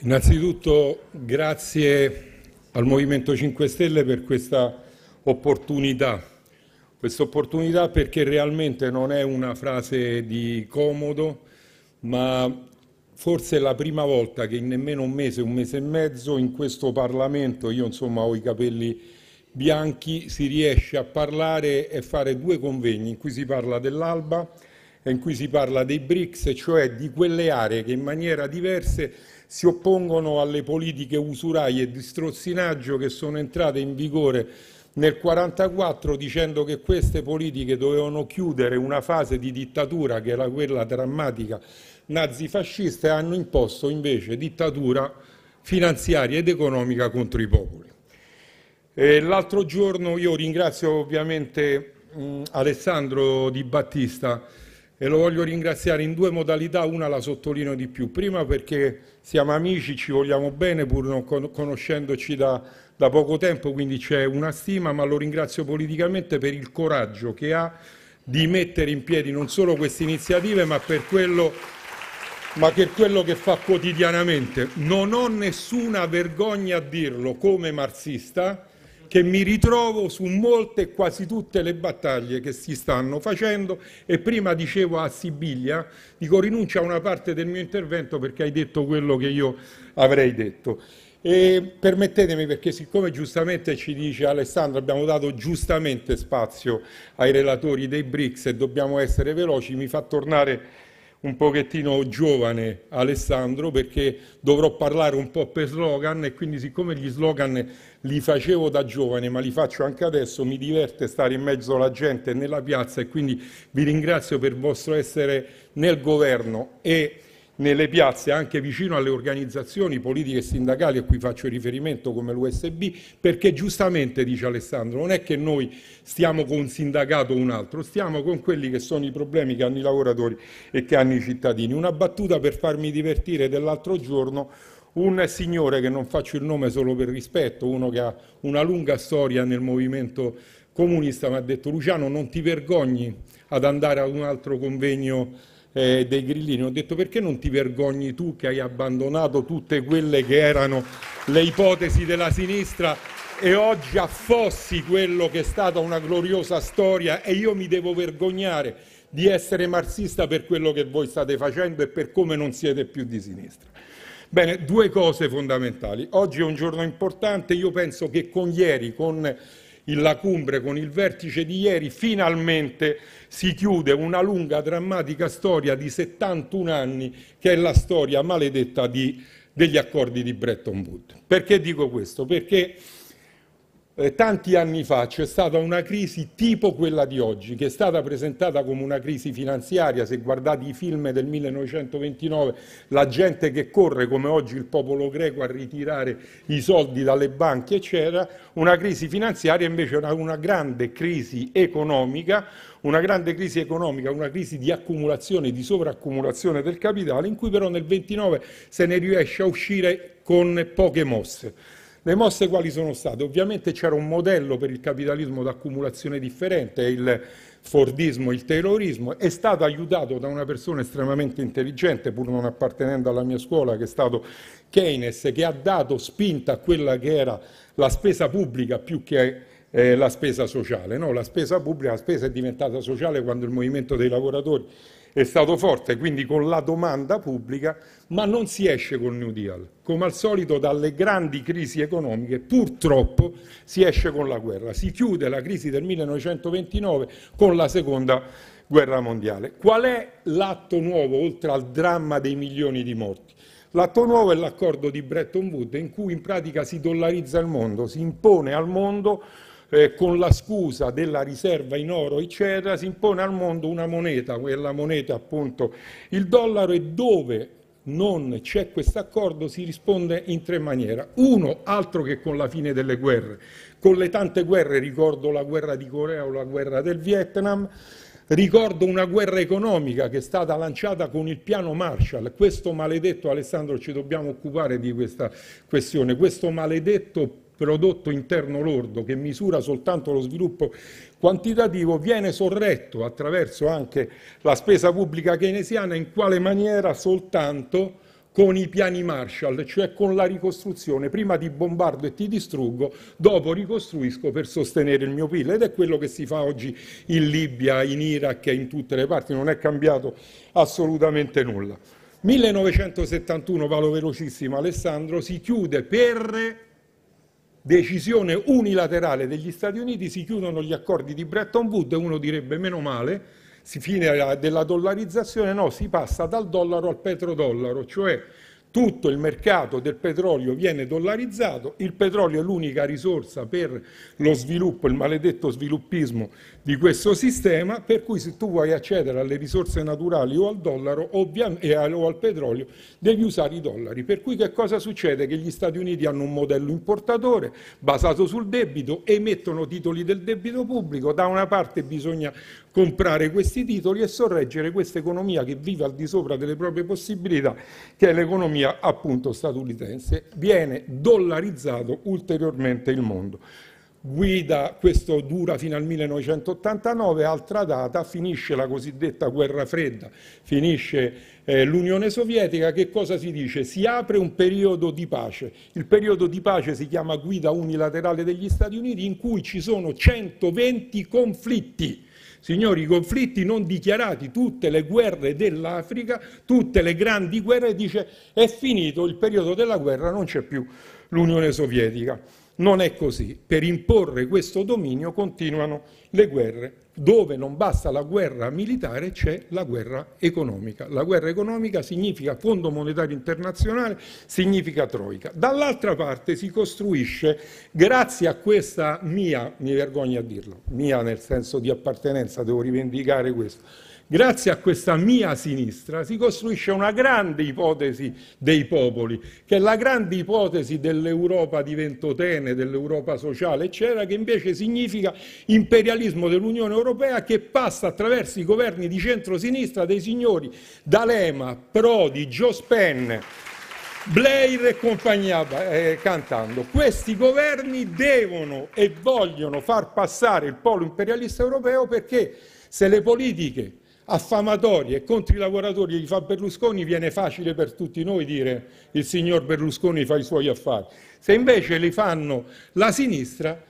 Innanzitutto grazie al Movimento 5 Stelle per questa opportunità. Questa opportunità perché realmente non è una frase di comodo, ma forse è la prima volta che in nemmeno un mese, un mese e mezzo in questo Parlamento, io insomma ho i capelli bianchi, si riesce a parlare e fare due convegni in cui si parla dell'Alba e in cui si parla dei BRICS, cioè di quelle aree che in maniera diversa si oppongono alle politiche usuraie e di strozzinaggio che sono entrate in vigore nel 1944 dicendo che queste politiche dovevano chiudere una fase di dittatura che era quella drammatica nazifascista e hanno imposto invece dittatura finanziaria ed economica contro i popoli. L'altro giorno io ringrazio ovviamente mh, Alessandro Di Battista e lo voglio ringraziare in due modalità, una la sottolineo di più, prima perché siamo amici, ci vogliamo bene pur non conoscendoci da, da poco tempo, quindi c'è una stima, ma lo ringrazio politicamente per il coraggio che ha di mettere in piedi non solo queste iniziative, ma per quello ma che quello che fa quotidianamente. Non ho nessuna vergogna a dirlo come marxista, che mi ritrovo su molte e quasi tutte le battaglie che si stanno facendo e prima dicevo a Sibiglia, dico rinuncia a una parte del mio intervento perché hai detto quello che io avrei detto. E permettetemi perché siccome giustamente ci dice Alessandro abbiamo dato giustamente spazio ai relatori dei BRICS e dobbiamo essere veloci, mi fa tornare un pochettino giovane Alessandro perché dovrò parlare un po' per slogan e quindi siccome gli slogan li facevo da giovane ma li faccio anche adesso mi diverte stare in mezzo alla gente nella piazza e quindi vi ringrazio per il vostro essere nel governo e nelle piazze, anche vicino alle organizzazioni politiche e sindacali a cui faccio riferimento come l'USB, perché giustamente, dice Alessandro, non è che noi stiamo con un sindacato o un altro, stiamo con quelli che sono i problemi che hanno i lavoratori e che hanno i cittadini. Una battuta per farmi divertire dell'altro giorno, un signore che non faccio il nome solo per rispetto, uno che ha una lunga storia nel movimento comunista, mi ha detto Luciano non ti vergogni ad andare ad un altro convegno eh, dei grillini, ho detto perché non ti vergogni tu che hai abbandonato tutte quelle che erano le ipotesi della sinistra e oggi affossi quello che è stata una gloriosa storia e io mi devo vergognare di essere marxista per quello che voi state facendo e per come non siete più di sinistra. Bene, due cose fondamentali. Oggi è un giorno importante, io penso che con ieri, con la cumbre con il vertice di ieri, finalmente si chiude una lunga, drammatica storia di 71 anni, che è la storia maledetta di, degli accordi di Bretton Woods. Perché dico questo? Perché eh, tanti anni fa c'è stata una crisi tipo quella di oggi, che è stata presentata come una crisi finanziaria, se guardate i film del 1929, la gente che corre come oggi il popolo greco a ritirare i soldi dalle banche, eccetera, una crisi finanziaria invece era una grande crisi economica, una grande crisi economica, una crisi di accumulazione, di sovraccumulazione del capitale, in cui però nel 1929 se ne riesce a uscire con poche mosse. Le mosse quali sono state? Ovviamente c'era un modello per il capitalismo d'accumulazione differente, il fordismo, il terrorismo, è stato aiutato da una persona estremamente intelligente, pur non appartenendo alla mia scuola, che è stato Keynes, che ha dato spinta a quella che era la spesa pubblica più che eh, la spesa sociale. No, la spesa pubblica, la spesa è diventata sociale quando il movimento dei lavoratori è stato forte, quindi con la domanda pubblica, ma non si esce col New Deal. Come al solito dalle grandi crisi economiche purtroppo si esce con la guerra. Si chiude la crisi del 1929 con la seconda guerra mondiale. Qual è l'atto nuovo oltre al dramma dei milioni di morti? L'atto nuovo è l'accordo di Bretton Woods in cui in pratica si dollarizza il mondo, si impone al mondo eh, con la scusa della riserva in oro, eccetera, si impone al mondo una moneta, quella moneta appunto il dollaro, e dove non c'è questo accordo si risponde in tre maniere. Uno, altro che con la fine delle guerre. Con le tante guerre, ricordo la guerra di Corea o la guerra del Vietnam, Ricordo una guerra economica che è stata lanciata con il piano Marshall. Questo maledetto, Alessandro, ci dobbiamo occupare di questa questione. Questo maledetto prodotto interno lordo che misura soltanto lo sviluppo quantitativo viene sorretto attraverso anche la spesa pubblica keynesiana in quale maniera soltanto con i piani Marshall, cioè con la ricostruzione. Prima ti bombardo e ti distruggo, dopo ricostruisco per sostenere il mio PIL. Ed è quello che si fa oggi in Libia, in Iraq e in tutte le parti. Non è cambiato assolutamente nulla. 1971, vado velocissimo Alessandro, si chiude per decisione unilaterale degli Stati Uniti si chiudono gli accordi di Bretton Woods, uno direbbe meno male, si fine della dollarizzazione, no, si passa dal dollaro al petrodollaro, cioè tutto il mercato del petrolio viene dollarizzato, il petrolio è l'unica risorsa per lo sviluppo, il maledetto sviluppismo di questo sistema, per cui se tu vuoi accedere alle risorse naturali o al dollaro o al petrolio devi usare i dollari. Per cui che cosa succede? Che gli Stati Uniti hanno un modello importatore basato sul debito, emettono titoli del debito pubblico, da una parte bisogna comprare questi titoli e sorreggere questa economia che vive al di sopra delle proprie possibilità, che è l'economia appunto statunitense. Viene dollarizzato ulteriormente il mondo guida, questo dura fino al 1989, altra data, finisce la cosiddetta guerra fredda, finisce eh, l'Unione Sovietica, che cosa si dice? Si apre un periodo di pace, il periodo di pace si chiama guida unilaterale degli Stati Uniti in cui ci sono 120 conflitti. Signori, i conflitti non dichiarati, tutte le guerre dell'Africa, tutte le grandi guerre, dice è finito il periodo della guerra, non c'è più l'Unione Sovietica. Non è così. Per imporre questo dominio continuano le guerre. Dove non basta la guerra militare c'è la guerra economica. La guerra economica significa Fondo Monetario Internazionale, significa Troica. Dall'altra parte si costruisce, grazie a questa mia, mi vergogno a dirlo, mia nel senso di appartenenza, devo rivendicare questo, grazie a questa mia sinistra, si costruisce una grande ipotesi dei popoli, che è la grande ipotesi dell'Europa di Ventotene, dell'Europa sociale, eccetera, che invece significa imperialismo dell'Unione Europea che passa attraverso i governi di centrosinistra dei signori D'Alema, Prodi, Giospenne, Blair e compagnia eh, cantando. Questi governi devono e vogliono far passare il polo imperialista europeo perché se le politiche affamatori e contro i lavoratori gli fa Berlusconi, viene facile per tutti noi dire il signor Berlusconi fa i suoi affari. Se invece li fanno la sinistra,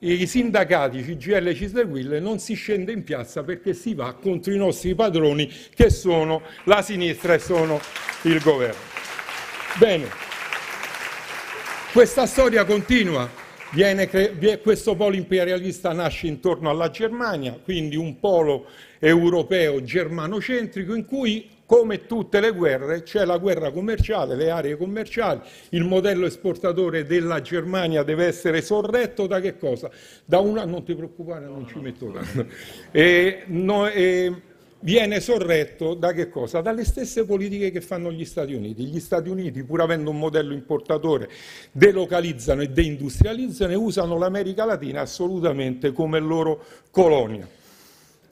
i sindacati CGL e Cisleguille non si scende in piazza perché si va contro i nostri padroni che sono la sinistra e sono il governo. Bene, questa storia continua. Viene, questo polo imperialista nasce intorno alla Germania, quindi un polo europeo germanocentrico in cui come tutte le guerre c'è la guerra commerciale, le aree commerciali, il modello esportatore della Germania deve essere sorretto da che cosa? Da una, non ti preoccupare, non ci metto tanto. E, no, e, viene sorretto da che cosa? Dalle stesse politiche che fanno gli Stati Uniti. Gli Stati Uniti, pur avendo un modello importatore, delocalizzano e deindustrializzano e usano l'America Latina assolutamente come loro colonia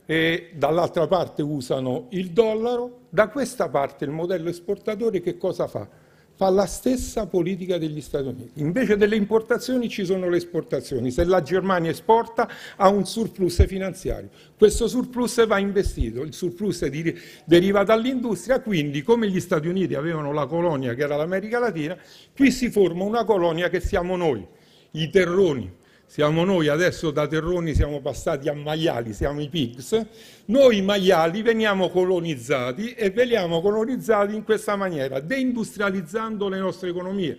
e dall'altra parte usano il dollaro, da questa parte il modello esportatore che cosa fa? Fa la stessa politica degli Stati Uniti. Invece delle importazioni ci sono le esportazioni. Se la Germania esporta ha un surplus finanziario. Questo surplus va investito, il surplus di, deriva dall'industria, quindi come gli Stati Uniti avevano la colonia che era l'America Latina, qui si forma una colonia che siamo noi, i terroni siamo noi adesso da terroni siamo passati a maiali, siamo i pigs. Noi maiali veniamo colonizzati e veniamo colonizzati in questa maniera, deindustrializzando le nostre economie.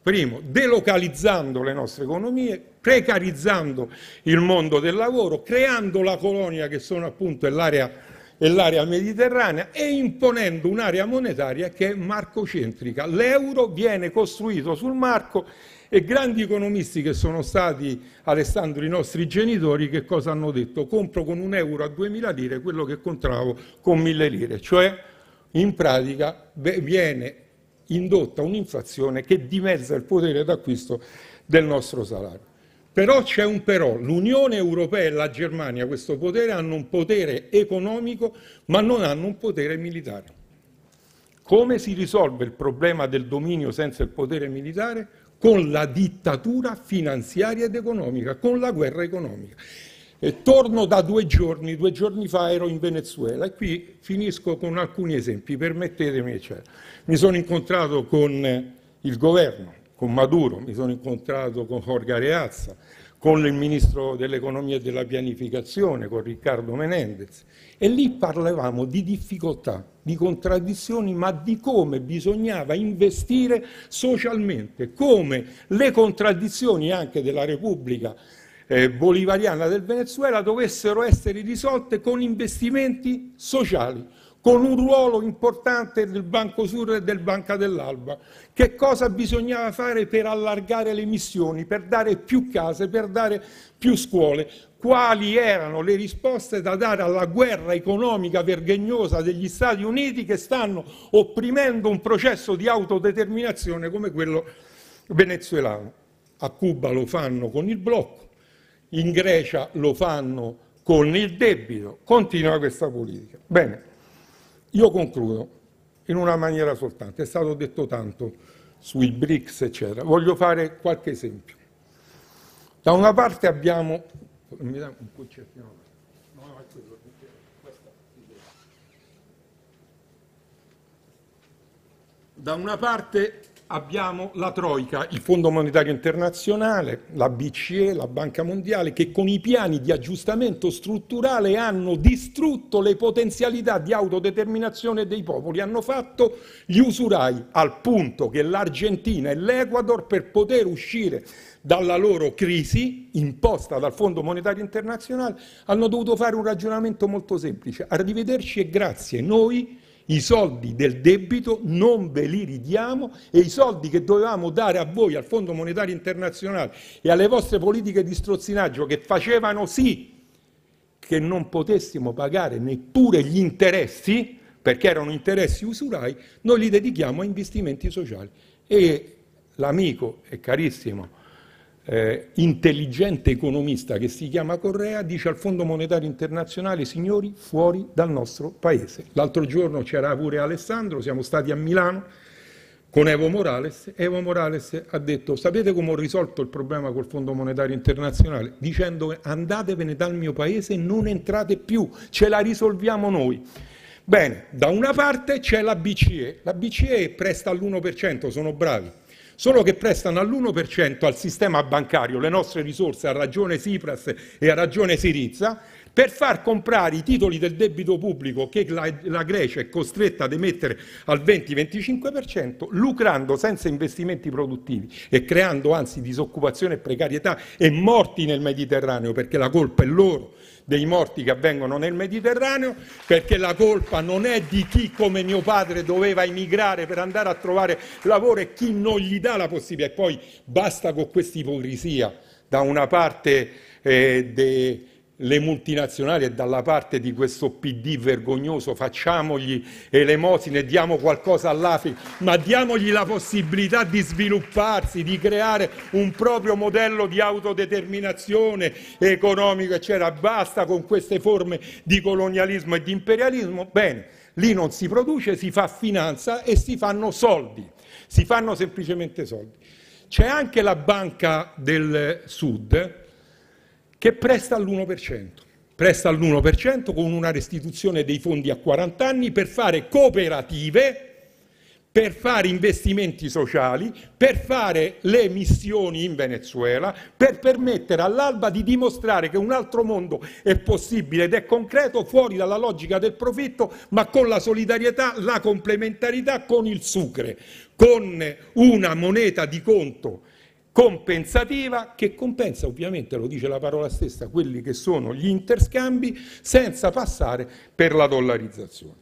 Primo, delocalizzando le nostre economie, precarizzando il mondo del lavoro, creando la colonia che sono appunto l'area, l'area mediterranea e imponendo un'area monetaria che è marcocentrica. L'euro viene costruito sul marco e grandi economisti che sono stati, Alessandro, i nostri genitori, che cosa hanno detto? Compro con un euro a 2000 lire quello che compravo con 1000 lire, cioè in pratica viene indotta un'inflazione che dimezza il potere d'acquisto del nostro salario. Però c'è un però, l'Unione Europea e la Germania questo potere hanno un potere economico ma non hanno un potere militare. Come si risolve il problema del dominio senza il potere militare? con la dittatura finanziaria ed economica, con la guerra economica. E torno da due giorni, due giorni fa ero in Venezuela e qui finisco con alcuni esempi, permettetemi eccetera. Mi sono incontrato con il governo, con Maduro, mi sono incontrato con Jorge Areazza, con il ministro dell'economia e della pianificazione, con Riccardo Menendez, e lì parlavamo di difficoltà, di contraddizioni, ma di come bisognava investire socialmente, come le contraddizioni anche della Repubblica eh, bolivariana del Venezuela dovessero essere risolte con investimenti sociali con un ruolo importante del Banco Sur e del Banca dell'Alba. Che cosa bisognava fare per allargare le missioni, per dare più case, per dare più scuole? Quali erano le risposte da dare alla guerra economica vergognosa degli Stati Uniti che stanno opprimendo un processo di autodeterminazione come quello venezuelano? A Cuba lo fanno con il blocco, in Grecia lo fanno con il debito. Continua questa politica. Bene. Io concludo in una maniera soltanto, è stato detto tanto sui BRICS, eccetera. Voglio fare qualche esempio. Da una parte abbiamo... Mi dai un concertino? Da una parte abbiamo la Troica, il Fondo Monetario Internazionale, la BCE, la Banca Mondiale, che con i piani di aggiustamento strutturale hanno distrutto le potenzialità di autodeterminazione dei popoli, hanno fatto gli usurai al punto che l'Argentina e l'Ecuador per poter uscire dalla loro crisi imposta dal Fondo Monetario Internazionale hanno dovuto fare un ragionamento molto semplice. Arrivederci e grazie. Noi i soldi del debito non ve li ridiamo e i soldi che dovevamo dare a voi, al Fondo Monetario Internazionale e alle vostre politiche di strozzinaggio che facevano sì che non potessimo pagare neppure gli interessi, perché erano interessi usurai, noi li dedichiamo a investimenti sociali. E l'amico e carissimo eh, intelligente economista che si chiama Correa dice al Fondo Monetario Internazionale signori fuori dal nostro paese. L'altro giorno c'era pure Alessandro, siamo stati a Milano con Evo Morales, Evo Morales ha detto sapete come ho risolto il problema col Fondo Monetario Internazionale? Dicendo andatevene dal mio paese, non entrate più, ce la risolviamo noi. Bene, da una parte c'è la BCE, la BCE presta all'1%, sono bravi, solo che prestano all'1% al sistema bancario le nostre risorse, a ragione Sipras e a ragione Sirizza, per far comprare i titoli del debito pubblico che la, la Grecia è costretta ad emettere al 20-25%, lucrando senza investimenti produttivi e creando anzi disoccupazione e precarietà e morti nel Mediterraneo, perché la colpa è loro dei morti che avvengono nel Mediterraneo, perché la colpa non è di chi come mio padre doveva emigrare per andare a trovare lavoro e chi non gli dà la possibilità. E poi basta con questa ipocrisia da una parte eh, de, le multinazionali è dalla parte di questo PD vergognoso, facciamogli elemosine, diamo qualcosa all'Africa, ma diamogli la possibilità di svilupparsi, di creare un proprio modello di autodeterminazione economica, eccetera. Basta con queste forme di colonialismo e di imperialismo. Bene, lì non si produce, si fa finanza e si fanno soldi, si fanno semplicemente soldi. C'è anche la Banca del Sud che presta all'1%. Presta all'1% con una restituzione dei fondi a 40 anni per fare cooperative, per fare investimenti sociali, per fare le missioni in Venezuela, per permettere all'alba di dimostrare che un altro mondo è possibile ed è concreto fuori dalla logica del profitto, ma con la solidarietà, la complementarità con il sucre, con una moneta di conto compensativa che compensa ovviamente, lo dice la parola stessa, quelli che sono gli interscambi senza passare per la dollarizzazione.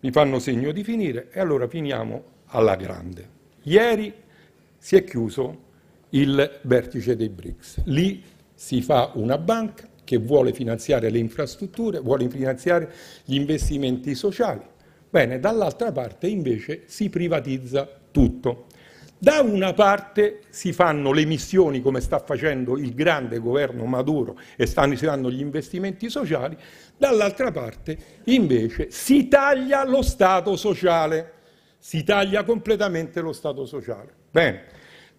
Mi fanno segno di finire e allora finiamo alla grande. Ieri si è chiuso il vertice dei BRICS. Lì si fa una banca che vuole finanziare le infrastrutture, vuole finanziare gli investimenti sociali. Bene, dall'altra parte invece si privatizza tutto. Da una parte si fanno le missioni come sta facendo il grande governo Maduro e stanno, si gli investimenti sociali, dall'altra parte invece si taglia lo Stato sociale, si taglia completamente lo Stato sociale. Bene,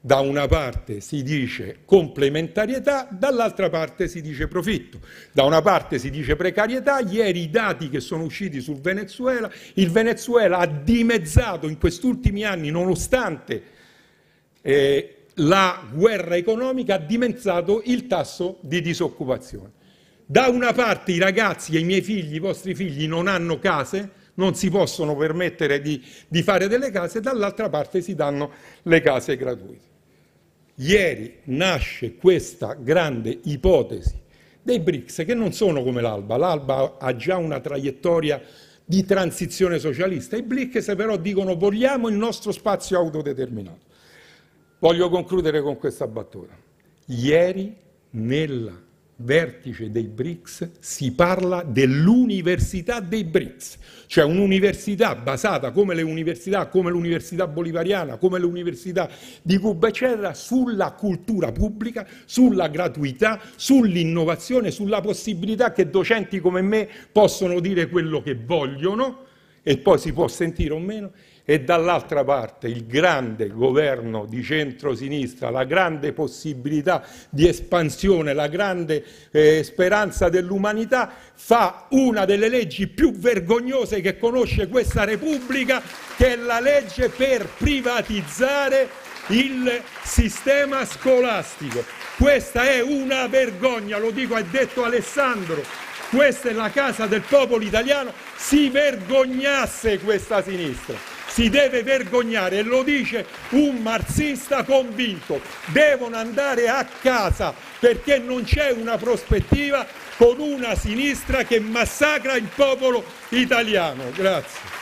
da una parte si dice complementarietà, dall'altra parte si dice profitto, da una parte si dice precarietà, ieri i dati che sono usciti sul Venezuela, il Venezuela ha dimezzato in questi ultimi anni, nonostante eh, la guerra economica ha dimezzato il tasso di disoccupazione. Da una parte i ragazzi e i miei figli, i vostri figli, non hanno case, non si possono permettere di, di fare delle case, dall'altra parte si danno le case gratuite. Ieri nasce questa grande ipotesi dei BRICS che non sono come l'Alba, l'Alba ha già una traiettoria di transizione socialista, i BRICS però dicono vogliamo il nostro spazio autodeterminato. Voglio concludere con questa battuta. Ieri nel vertice dei BRICS si parla dell'università dei BRICS, cioè un'università basata come le università, come l'università bolivariana, come l'università di Cuba, eccetera, sulla cultura pubblica, sulla gratuità, sull'innovazione, sulla possibilità che docenti come me possono dire quello che vogliono e poi si può sentire o meno e dall'altra parte il grande governo di centrosinistra, la grande possibilità di espansione, la grande eh, speranza dell'umanità, fa una delle leggi più vergognose che conosce questa Repubblica, che è la legge per privatizzare il sistema scolastico. Questa è una vergogna, lo dico, ha detto Alessandro, questa è la casa del popolo italiano, si vergognasse questa sinistra si deve vergognare e lo dice un marxista convinto. Devono andare a casa perché non c'è una prospettiva con una sinistra che massacra il popolo italiano. Grazie.